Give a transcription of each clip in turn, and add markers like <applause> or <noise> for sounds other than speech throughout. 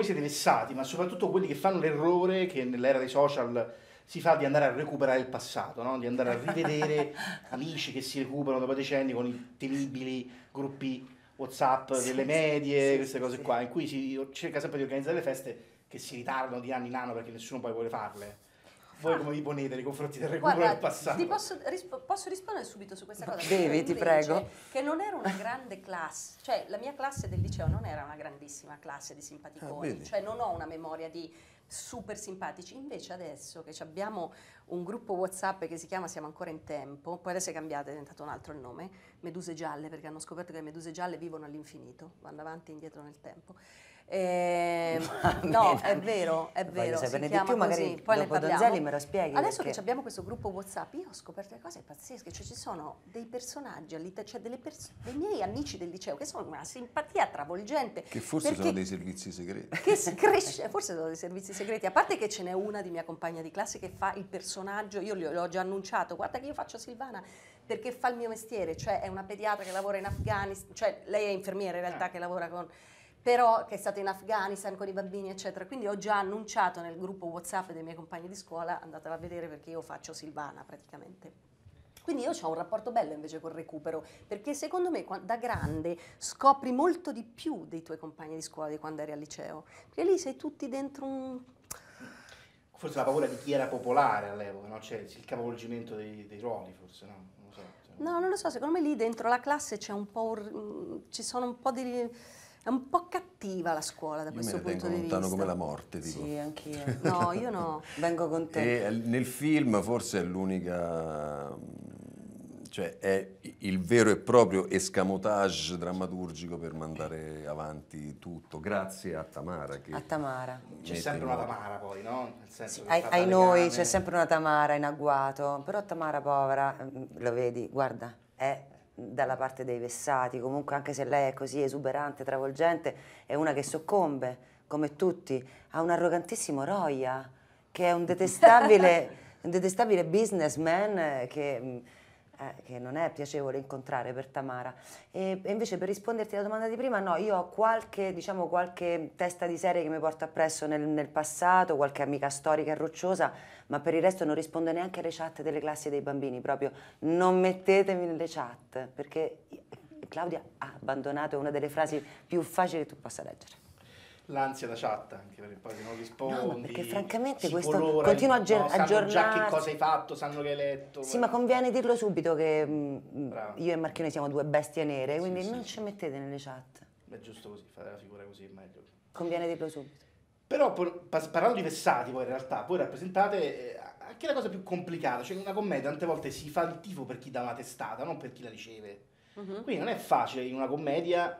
voi siete vessati, ma soprattutto quelli che fanno l'errore che nell'era dei social si fa di andare a recuperare il passato, no? di andare a rivedere <laughs> amici che si recuperano dopo decenni con i temibili gruppi WhatsApp sì, delle medie, sì, queste cose qua, in cui si cerca sempre di organizzare le feste che si ritardano di anno in anno perché nessuno poi vuole farle. Voi come vi ponete nei confronti del recupero Guarda, del passato? Posso, rispo, posso, rispondere subito su questa cosa? Devi, ti prego. Che non era una grande classe, cioè la mia classe del liceo non era una grandissima classe di simpaticoni, ah, cioè non ho una memoria di super simpatici. Invece adesso che abbiamo un gruppo WhatsApp che si chiama Siamo ancora in tempo, poi adesso è cambiato, è diventato un altro il nome, Meduse Gialle, perché hanno scoperto che le meduse gialle vivono all'infinito, vanno avanti e indietro nel tempo. Eh, <laughs> no, è vero, è vero. Saperne di più, magari Poi dopo Donzelli me lo spieghi. Adesso perché... che abbiamo questo gruppo WhatsApp, io ho scoperto le cose pazzesche. Cioè, ci sono dei personaggi, cioè pers dei miei amici del liceo che sono una simpatia travolgente. Che forse sono dei servizi segreti. Che <laughs> Cresce, forse sono dei servizi segreti. A parte che ce n'è una di mia compagna di classe che fa il personaggio, io l'ho già annunciato, guarda che io faccio Silvana perché fa il mio mestiere, cioè è una pediatra che lavora in Afghanistan, cioè lei è infermiera in realtà ah. che lavora con però che è stato in Afghanistan con i bambini, eccetera. Quindi ho già annunciato nel gruppo WhatsApp dei miei compagni di scuola, andatela a vedere perché io faccio Silvana praticamente. Quindi io ho un rapporto bello invece col recupero, perché secondo me da grande scopri molto di più dei tuoi compagni di scuola di quando eri al liceo, perché lì sei tutti dentro un... Forse la paura di chi era popolare all'epoca, no? Cioè il capovolgimento dei, dei ruoli, forse, no? Non lo so. Cioè... No, non lo so, secondo me lì dentro la classe c'è un po' un... ci sono un po' di è un po' cattiva la scuola da io questo punto di vista. lontano come la morte, tipo. Sì, anch'io. <laughs> No, io no, vengo con te. E eh, nel film forse è l'unica cioè è il vero e proprio escamotage drammaturgico per mandare avanti tutto, grazie a Tamara. Che a Tamara. C'è sempre una Tamara poi, no? Nel Sì, ai, ai noi c'è sempre una Tamara in agguato, però Tamara povera, mm, lo vedi, guarda, è dalla parte dei vessati, comunque anche se lei è così esuberante, travolgente, è una che soccombe, come tutti, a un arrogantissimo Roya, che è un detestabile, <laughs> un detestabile businessman eh, che mm, eh, che non è piacevole incontrare per Tamara. E, e, invece per risponderti alla domanda di prima, no, io ho qualche, diciamo, qualche testa di serie che mi porto appresso nel, nel passato, qualche amica storica e rocciosa, ma per il resto non rispondo neanche alle chat delle classi dei bambini, proprio non mettetemi nelle chat, perché Claudia ha abbandonato una delle frasi più facili che tu possa leggere l'ansia da chat anche perché poi se non rispondi no, perché francamente questo colora, continua a ger- no, aggiornarsi sanno già che cosa hai fatto sanno che hai letto sì ma conviene dirlo subito che mh, mm, mm, io e Marchione siamo due bestie nere quindi sì, non sì. ci mettete nelle chat è giusto così fate la figura così è meglio conviene dirlo subito però parlando di vessati poi in realtà voi rappresentate eh, anche la cosa più complicata cioè in una commedia tante volte si fa il tifo per chi dà una testata non per chi la riceve uh-huh. quindi non è facile in una commedia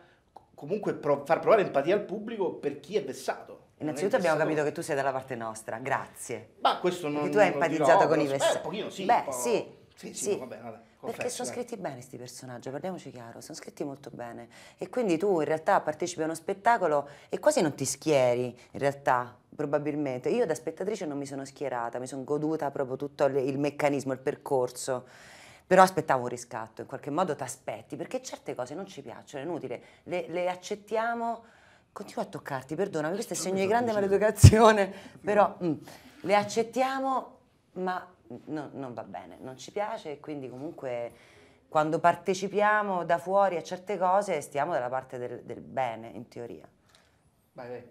comunque pro- far provare empatia al pubblico per chi è vessato. Innanzitutto abbiamo capito che tu sei dalla parte nostra, grazie. Ma questo non Perché tu hai empatizzato dirò, con i vessati. Beh, pochino sì. Beh, po'... sì. Sì, sì, sì. Vabbè, vabbè, Perché sono scritti bene questi personaggi, parliamoci chiaro, sono scritti molto bene. E quindi tu in realtà partecipi a uno spettacolo e quasi non ti schieri, in realtà, probabilmente. Io da spettatrice non mi sono schierata, mi sono goduta proprio tutto il meccanismo, il percorso. Però aspettavo un riscatto, in qualche modo ti aspetti, perché certe cose non ci piacciono, è inutile, le, le accettiamo, continua a toccarti, perdonami, questo è il segno di grande maleducazione, <laughs> però mh, mm, le accettiamo, ma no, non va bene, non ci piace e quindi comunque quando partecipiamo da fuori a certe cose stiamo dalla parte del, del bene, in teoria. Vai, vai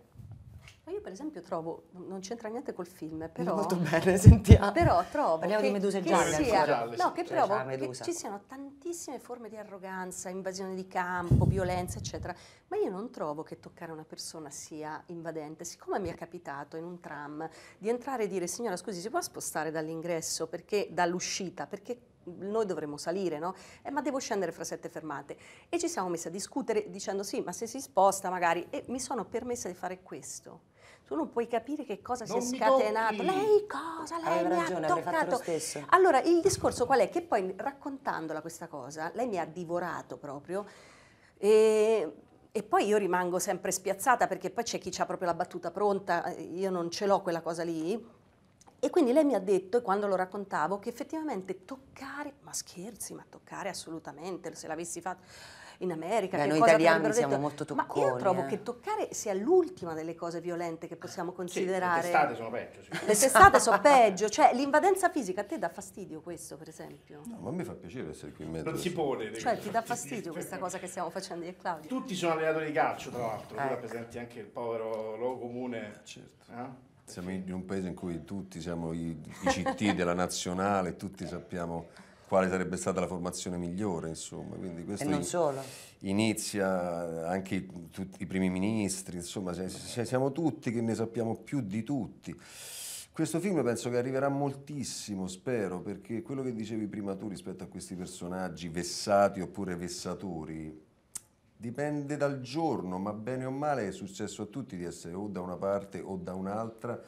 io per esempio trovo, non c'entra niente col film, mm, però... Molto bene, <laughs> sentiamo. Ah. Però trovo... Parliamo di Medusa e gialle. Che sia, gialle, no, che provo che ci siano tantissime forme di arroganza, invasione di campo, violenza, eccetera. Ma io non trovo che toccare una persona sia invadente. Siccome mi è capitato in un tram di entrare e dire, signora scusi, si può spostare dall'ingresso, perché, dall'uscita, perché noi dovremmo salire, no? Eh, ma devo scendere fra sette fermate. E ci siamo messi a discutere dicendo sì, ma se si sposta magari... E mi sono permessa di fare questo tu non puoi capire che cosa non si è scatenato. Lei cosa? Lei Avevo mi ragione, ha toccato. Allora, il discorso qual è? Che poi raccontandola questa cosa, lei mi ha divorato proprio. E e poi io rimango sempre spiazzata perché poi c'è chi ha proprio la battuta pronta, eh, io non ce l'ho quella cosa lì. E quindi lei mi ha detto, e quando lo raccontavo, che effettivamente toccare, ma scherzi, ma toccare assolutamente, se l'avessi fatto in America. Beh, noi italiani siamo detto. molto tocconi. Ma io trovo eh. che toccare sia l'ultima delle cose violente che possiamo considerare. Sì, le testate sono peggio. Le testate sono peggio, cioè l'invadenza fisica a te dà fastidio questo per esempio? No, ma a me fa piacere essere qui in mezzo. Non si pone. Cioè ti dà <laughs> fastidio questa cosa che stiamo facendo io e Claudio? Tutti sono allenatori di calcio tra l'altro, eh. tu ecco. rappresenti anche il povero luogo comune. Eh, certo. Eh? Siamo in un paese in cui tutti siamo i, i CT della nazionale, tutti sappiamo quale sarebbe stata la formazione migliore, insomma. Quindi e non in, solo. Inizia anche tutti i primi ministri, insomma, siamo tutti che ne sappiamo più di tutti. Questo film penso che arriverà moltissimo, spero, perché quello che dicevi prima tu rispetto a questi personaggi vessati oppure vessatori, dipende dal giorno, ma bene o male è successo a tutti di essere o da una parte o da un'altra,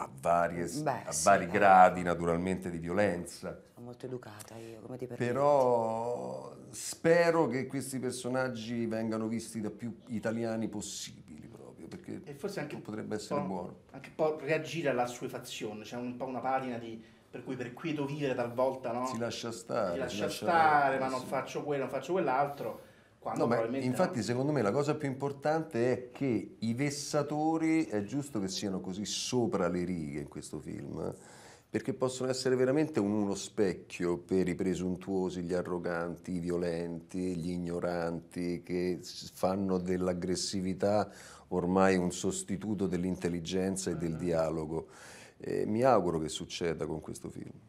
a, varie, Beh, a sì, vari eh. gradi naturalmente di violenza. Sono molto educata io, come ti permetti? Però spero che questi personaggi vengano visti da più italiani possibili proprio, perché e forse anche potrebbe essere buono. Anche un po' reagire alla sua fazione, c'è cioè un po' una pagina di per cui per quieto vivere talvolta no? si lascia stare, si lascia, si lascia stare, stare ma eh, non sì. faccio quello, non faccio quell'altro No, infatti secondo me la cosa più importante è che i vessatori è giusto che siano così sopra le righe in questo film perché possono essere veramente un, uno specchio per i presuntuosi, gli arroganti, i violenti, gli ignoranti che fanno dell'aggressività ormai un sostituto dell'intelligenza e del eh. dialogo. E mi auguro che succeda con questo film.